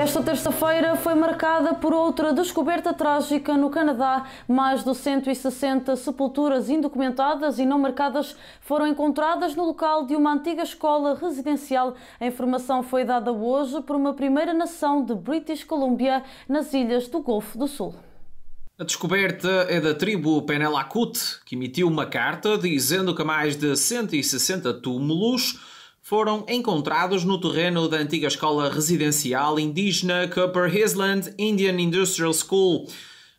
Esta terça-feira foi marcada por outra descoberta trágica no Canadá. Mais de 160 sepulturas indocumentadas e não marcadas foram encontradas no local de uma antiga escola residencial. A informação foi dada hoje por uma primeira nação de British Columbia nas ilhas do Golfo do Sul. A descoberta é da tribo Penelakut, que emitiu uma carta dizendo que mais de 160 túmulos foram encontrados no terreno da antiga escola residencial indígena Copper Island Indian Industrial School,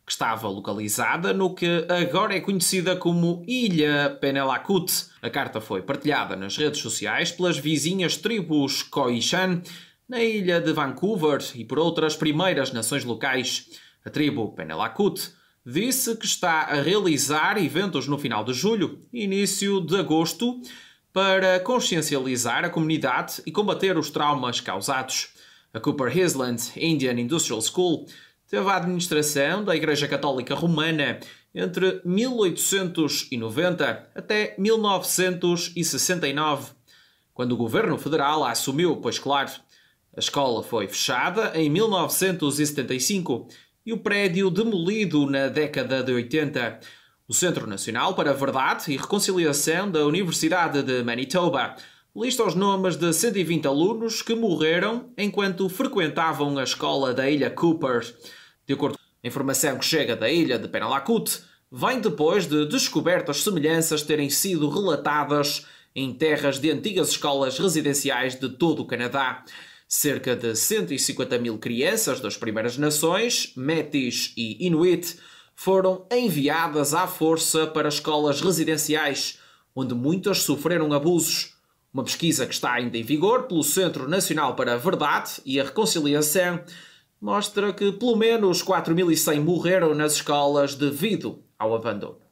que estava localizada no que agora é conhecida como Ilha Penelakut. A carta foi partilhada nas redes sociais pelas vizinhas tribos Khoisan, na ilha de Vancouver e por outras primeiras nações locais. A tribo Penelakut disse que está a realizar eventos no final de julho e início de agosto para consciencializar a comunidade e combater os traumas causados. A Cooper Island Indian Industrial School teve a administração da Igreja Católica Romana entre 1890 até 1969, quando o governo federal a assumiu, pois claro. A escola foi fechada em 1975 e o prédio demolido na década de 80 o Centro Nacional para a Verdade e Reconciliação da Universidade de Manitoba lista os nomes de 120 alunos que morreram enquanto frequentavam a escola da Ilha Cooper. De acordo com a informação que chega da ilha de Penalacut, vem depois de descobertas semelhanças terem sido relatadas em terras de antigas escolas residenciais de todo o Canadá. Cerca de 150 mil crianças das Primeiras Nações, Métis e Inuit foram enviadas à força para escolas residenciais, onde muitas sofreram abusos. Uma pesquisa que está ainda em vigor pelo Centro Nacional para a Verdade e a Reconciliação mostra que pelo menos 4.100 morreram nas escolas devido ao abandono.